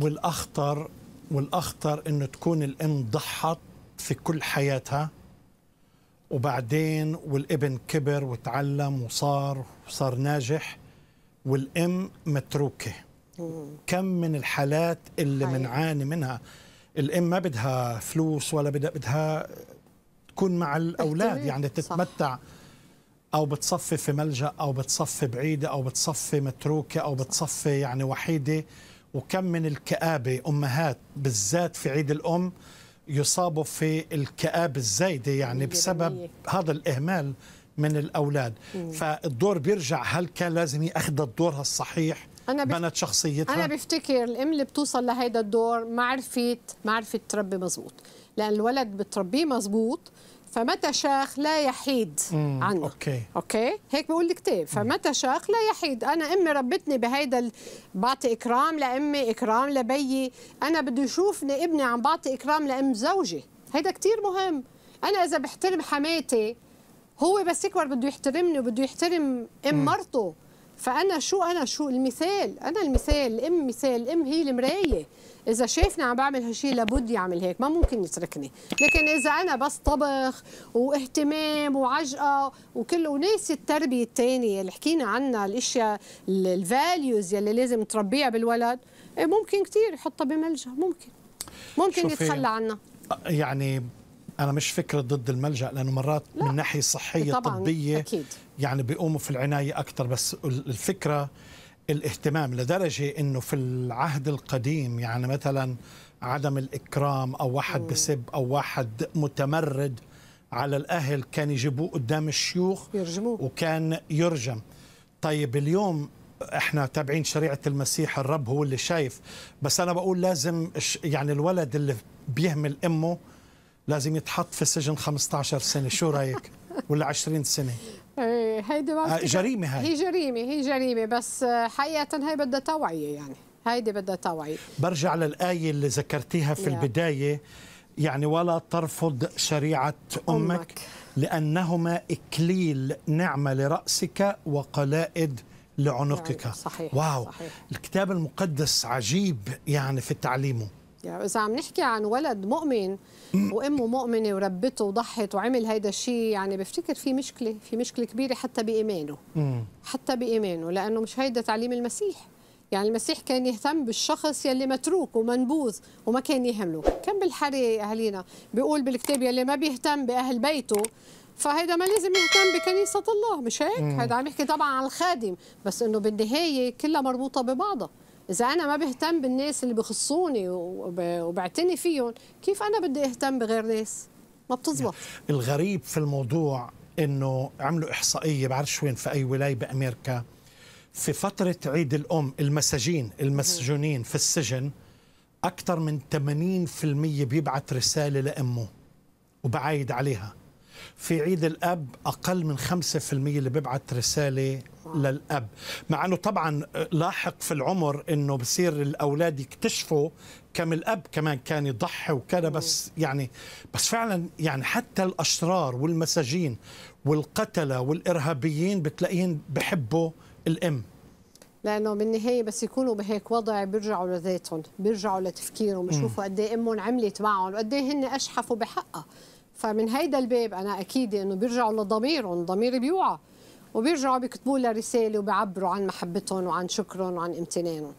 والاخطر والاخطر انه تكون الام ضحت في كل حياتها وبعدين والابن كبر وتعلم وصار وصار ناجح والام متروكه كم من الحالات اللي بنعاني من منها الام ما بدها فلوس ولا بدها بدها تكون مع الاولاد يعني تتمتع او بتصفي في ملجا او بتصفي بعيده او بتصفي متروكه او بتصفي يعني وحيده وكم من الكآبة أمهات بالذات في عيد الأم يصابوا في الكآبة الزايدة يعني بسبب هذا الإهمال من الأولاد فالدور بيرجع هل كان لازم يأخذ الدور الصحيح أنا بف... بنت شخصيتها أنا بفتكر الأم اللي بتوصل لهيدا الدور ما عرفت ما عرفت تربي مزبوط لأن الولد بتربيه مزبوط فمتى شاخ لا يحيد عنه اوكي اوكي هيك بقول الكتاب فمتى شاخ لا يحيد انا امي ربتني بهيدا ال... بعطي اكرام لامي اكرام لبيي انا بده يشوفني ابني عم بعطي اكرام لام زوجي هيدا كثير مهم انا اذا بحترم حماتي هو بس يكبر بده يحترمني وبده يحترم ام مرته فانا شو انا شو المثال انا المثال الام مثال الام هي المرايه اذا شافني عم بعمل هالشيء لابد يعمل هيك ما ممكن يتركني لكن اذا انا بس طبخ واهتمام وعجقه وكل وناس التربيه الثانيه اللي حكينا عنها الاشياء الفاليوز يلي لازم تربيها بالولد إيه ممكن كثير يحطها بملجا ممكن ممكن يتخلى عنها يعني انا مش فكره ضد الملجا لانه مرات لا. من ناحيه صحيه طبعاً. طبيه أكيد. يعني بيقوموا في العنايه اكثر بس الفكره الاهتمام لدرجه انه في العهد القديم يعني مثلا عدم الاكرام او واحد بسب او واحد متمرد على الاهل كان يجيبوه قدام الشيوخ يرجموه وكان يرجم طيب اليوم احنا تابعين شريعه المسيح الرب هو اللي شايف بس انا بقول لازم يعني الولد اللي بيهمل امه لازم يتحط في السجن 15 سنه شو رايك ولا 20 سنه إيه، هيدي آه، جريمه هاي هي جريمه هي جريمه بس حقيقه هي بدها توعيه يعني هيدي بدها توعيه برجع للايه اللي ذكرتيها في يا. البدايه يعني ولا ترفض شريعه امك, أمك. لانهما اكليل نعمه لراسك وقلائد لعنقك أيوة، صحيح. واو صحيح. الكتاب المقدس عجيب يعني في تعليمه يعني إذا عم نحكي عن ولد مؤمن وأمه مؤمنة وربته وضحت وعمل هيدا الشيء يعني بفتكر في مشكلة في مشكلة كبيرة حتى بإيمانه حتى بإيمانه لأنه مش هيدا تعليم المسيح يعني المسيح كان يهتم بالشخص يلي متروك ومنبوذ وما كان يهمله كم بالحري أهلينا بيقول بالكتاب يلي ما بيهتم بأهل بيته فهيدا ما لازم يهتم بكنيسة الله مش هيك؟ هيدا عم يحكي طبعا عن الخادم بس انه بالنهاية كلها مربوطة ببعضها اذا انا ما بهتم بالناس اللي بخصوني وبعتني فيهم كيف انا بدي اهتم بغير ناس ما بتزبط نعم. الغريب في الموضوع انه عملوا احصائيه بعرفش وين في اي ولايه بامريكا في فتره عيد الام المساجين المسجونين في السجن اكثر من 80% بيبعت رساله لامه وبعايد عليها في عيد الاب اقل من 5% اللي بيبعت رساله للأب مع أنه طبعا آه، لاحق في العمر أنه بصير الأولاد يكتشفوا كم الأب كمان كان يضحي وكذا بس يعني بس فعلا يعني حتى الأشرار والمساجين والقتلة والإرهابيين بتلاقيهم بحبوا الأم لانه بالنهايه بس يكونوا بهيك وضع بيرجعوا لذاتهم بيرجعوا لتفكيرهم بيشوفوا قد ايه امهم عملت معهم وقد ايه هن اشحفوا بحقها فمن هيدا الباب انا اكيد انه بيرجعوا لضميرهم ضميري بيوعى وبيرجعوا بيكتبوا لها رساله وبيعبروا عن محبتهم وعن شكرهم وعن امتنانهم